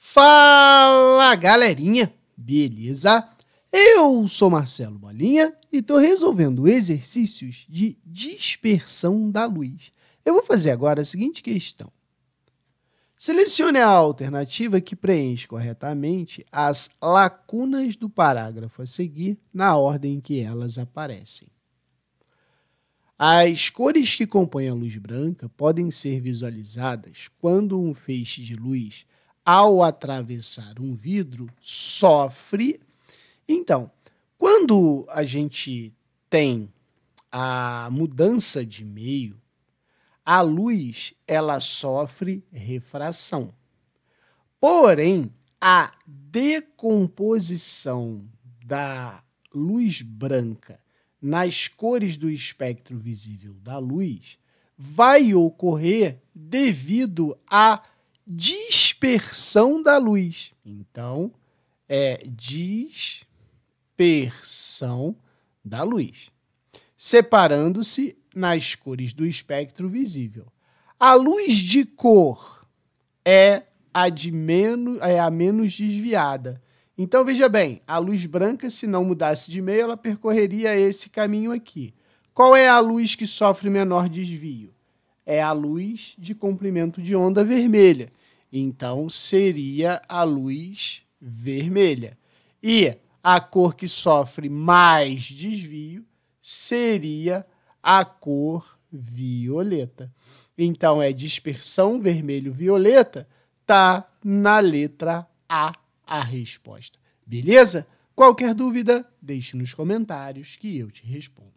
Fala galerinha, beleza? Eu sou Marcelo Bolinha e estou resolvendo exercícios de dispersão da luz. Eu vou fazer agora a seguinte questão. Selecione a alternativa que preenche corretamente as lacunas do parágrafo a seguir na ordem que elas aparecem. As cores que compõem a luz branca podem ser visualizadas quando um feixe de luz ao atravessar um vidro, sofre. Então, quando a gente tem a mudança de meio, a luz ela sofre refração. Porém, a decomposição da luz branca nas cores do espectro visível da luz vai ocorrer devido à dispersão da luz. Então, é dispersão da luz, separando-se nas cores do espectro visível. A luz de cor é a, de menos, é a menos desviada. Então, veja bem, a luz branca, se não mudasse de meio, ela percorreria esse caminho aqui. Qual é a luz que sofre menor desvio? É a luz de comprimento de onda vermelha. Então seria a luz vermelha. E a cor que sofre mais desvio seria a cor violeta. Então é dispersão vermelho-violeta, tá na letra A a resposta. Beleza? Qualquer dúvida, deixe nos comentários que eu te respondo.